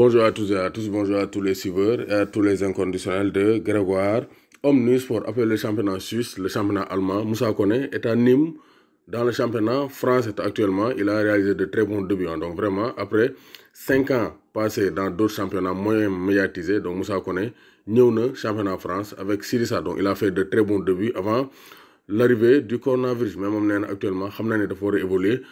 Bonjour à tous et à tous, bonjour à tous les suiveurs et à tous les inconditionnels de Grégoire. pour appeler le championnat suisse, le championnat allemand. Moussa Kone est à Nîmes dans le championnat est actuellement. Il a réalisé de très bons débuts. Hein. Donc vraiment, après 5 ans passés dans d'autres championnats moyens médiatisés, donc Moussa Kone, Nyon, championnat France avec Sirissa. Donc il a fait de très bons débuts avant l'arrivée du coronavirus. Même actuellement, il a évolué.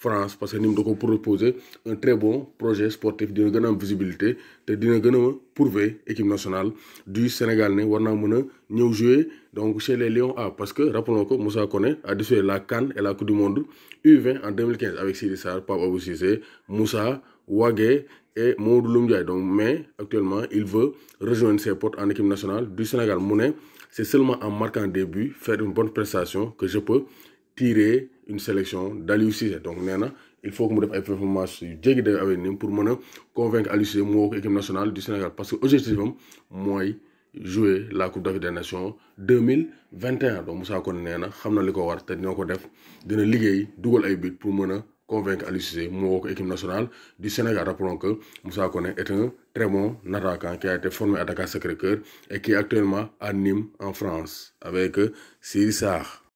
France parce que nous avons proposé un très bon projet sportif d'une grande visibilité te d'une grande prouver équipe nationale du Sénégal Nous war jouer donc chez les Lions A parce que rappelons que Moussa Koné a dessus la Cannes et la Coupe du Monde U20 en 2015 avec Sirisar, Papa Pape Moussa Wagé et Moudou donc mais actuellement il veut rejoindre ses portes en équipe nationale du Sénégal Moné c'est seulement en marquant un début, faire une bonne prestation que je peux tirer une sélection d'Aliou Cissé donc néna, il faut que mu def ay performances yu jéggi avec pour mën convaincre Aliou Cissé de équipe nationale du Sénégal parce que objectif moi, jouer la coupe d'Afrique des nations 2021 donc Moussa savons que na xam na li ko war te dina ko def dina ay pour convaincre Aliou Cissé de équipe nationale du Sénégal rappelons que Moussa Kone est un très bon attaquant qui a été formé à Dakar Sacré-Cœur et qui est actuellement à Nîmes en France avec Cyril Sarr